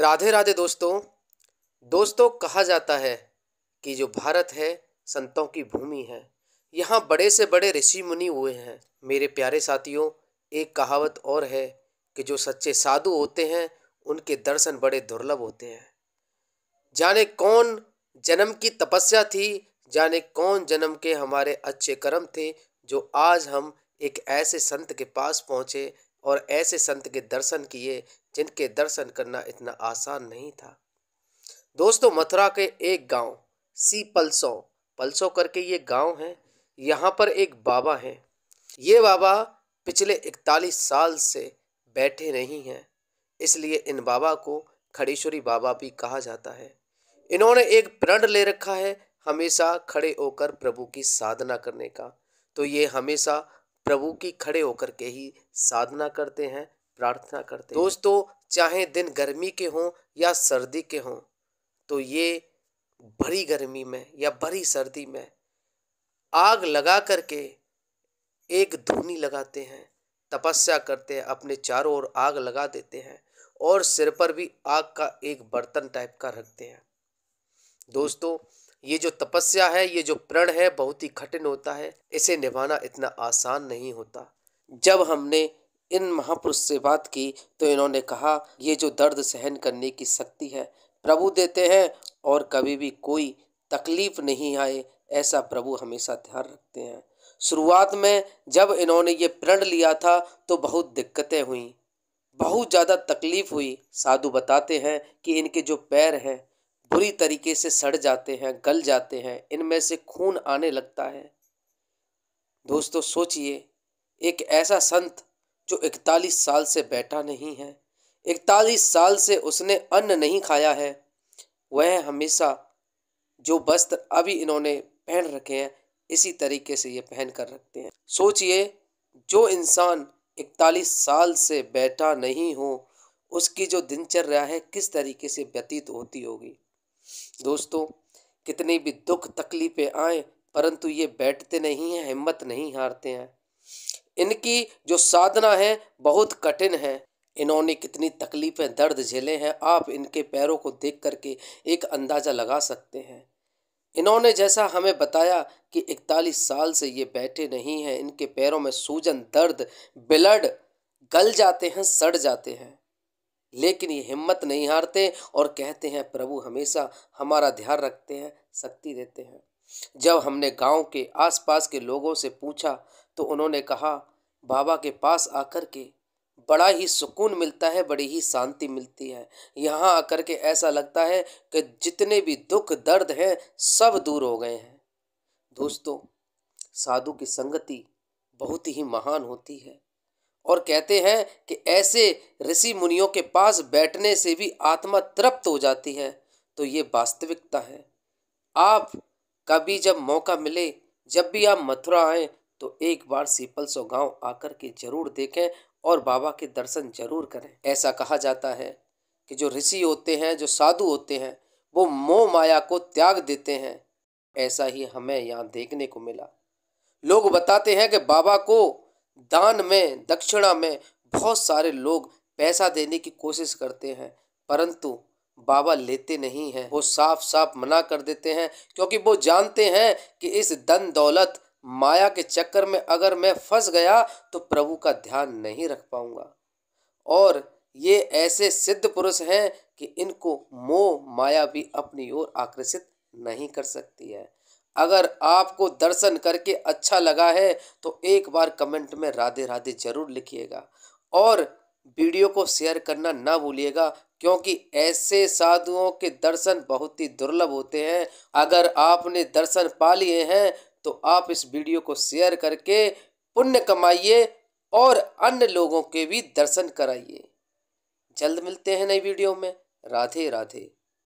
राधे राधे दोस्तों दोस्तों कहा जाता है कि जो भारत है संतों की भूमि है यहाँ बड़े से बड़े ऋषि मुनि हुए हैं मेरे प्यारे साथियों एक कहावत और है कि जो सच्चे साधु होते हैं उनके दर्शन बड़े दुर्लभ होते हैं जाने कौन जन्म की तपस्या थी जाने कौन जन्म के हमारे अच्छे कर्म थे जो आज हम एक ऐसे संत के पास पहुँचे और ऐसे संत के दर्शन किए जिनके दर्शन करना इतना आसान नहीं था दोस्तों मथुरा के एक गांव सी पलसो पलसो करके ये गांव है यहाँ पर एक बाबा हैं ये बाबा पिछले इकतालीस साल से बैठे नहीं हैं इसलिए इन बाबा को खड़ेश्वरी बाबा भी कहा जाता है इन्होंने एक प्रण ले रखा है हमेशा खड़े होकर प्रभु की साधना करने का तो ये हमेशा प्रभु की खड़े होकर के ही साधना करते हैं प्रार्थना करते हैं। दोस्तों चाहे दिन गर्मी के हों या सर्दी के हों तो ये भरी गर्मी में या भरी सर्दी में आग लगा करके एक धुनी लगाते हैं तपस्या करते हैं अपने चारों ओर आग लगा देते हैं और सिर पर भी आग का एक बर्तन टाइप का रखते हैं दोस्तों ये जो तपस्या है ये जो प्रण है बहुत ही कठिन होता है इसे निभाना इतना आसान नहीं होता जब हमने इन महापुरुष से बात की तो इन्होंने कहा ये जो दर्द सहन करने की शक्ति है प्रभु देते हैं और कभी भी कोई तकलीफ नहीं आए ऐसा प्रभु हमेशा ध्यान रखते हैं शुरुआत में जब इन्होंने ये प्रण लिया था तो बहुत दिक्कतें हुई बहुत ज़्यादा तकलीफ हुई साधु बताते हैं कि इनके जो पैर हैं बुरी तरीके से सड़ जाते हैं गल जाते हैं इनमें से खून आने लगता है दोस्तों सोचिए एक ऐसा संत जो इकतालीस साल से बैठा नहीं है इकतालीस साल से उसने अन्न नहीं खाया है वह हमेशा जो वस्त्र अभी इन्होंने पहन रखे हैं इसी तरीके से ये पहन कर रखते हैं सोचिए जो इंसान इकतालीस साल से बैठा नहीं हो उसकी जो दिनचर्या है किस तरीके से व्यतीत होती होगी दोस्तों कितनी भी दुख तकलीफ़ें आए परंतु ये बैठते नहीं हैं हिम्मत नहीं हारते हैं इनकी जो साधना है बहुत कठिन है इन्होंने कितनी तकलीफ़ें दर्द झेले हैं आप इनके पैरों को देख करके एक अंदाज़ा लगा सकते हैं इन्होंने जैसा हमें बताया कि 41 साल से ये बैठे नहीं हैं इनके पैरों में सूजन दर्द ब्लड गल जाते हैं सड़ जाते हैं लेकिन ये हिम्मत नहीं हारते और कहते हैं प्रभु हमेशा हमारा ध्यान रखते हैं शक्ति देते हैं जब हमने गांव के आसपास के लोगों से पूछा तो उन्होंने कहा बाबा के पास आकर के बड़ा ही सुकून मिलता है बड़ी ही शांति मिलती है यहाँ आकर के ऐसा लगता है कि जितने भी दुख दर्द हैं सब दूर हो गए हैं दोस्तों साधु की संगति बहुत ही महान होती है और कहते हैं कि ऐसे ऋषि मुनियों के पास बैठने से भी आत्मा तृप्त हो जाती है तो ये वास्तविकता है आप कभी जब मौका मिले जब भी आप मथुरा आए तो एक बार सीपल सो गांव आकर के जरूर देखें और बाबा के दर्शन जरूर करें ऐसा कहा जाता है कि जो ऋषि होते हैं जो साधु होते हैं वो मोह माया को त्याग देते हैं ऐसा ही हमें यहाँ देखने को मिला लोग बताते हैं कि बाबा को दान में दक्षिणा में बहुत सारे लोग पैसा देने की कोशिश करते हैं परंतु बाबा लेते नहीं हैं वो साफ साफ मना कर देते हैं क्योंकि वो जानते हैं कि इस धन दौलत माया के चक्कर में अगर मैं फंस गया तो प्रभु का ध्यान नहीं रख पाऊंगा और ये ऐसे सिद्ध पुरुष हैं कि इनको मोह माया भी अपनी ओर आकर्षित नहीं कर सकती है अगर आपको दर्शन करके अच्छा लगा है तो एक बार कमेंट में राधे राधे जरूर लिखिएगा और वीडियो को शेयर करना ना भूलिएगा क्योंकि ऐसे साधुओं के दर्शन बहुत ही दुर्लभ होते हैं अगर आपने दर्शन पा लिए हैं तो आप इस वीडियो को शेयर करके पुण्य कमाइए और अन्य लोगों के भी दर्शन कराइए जल्द मिलते हैं नई वीडियो में राधे राधे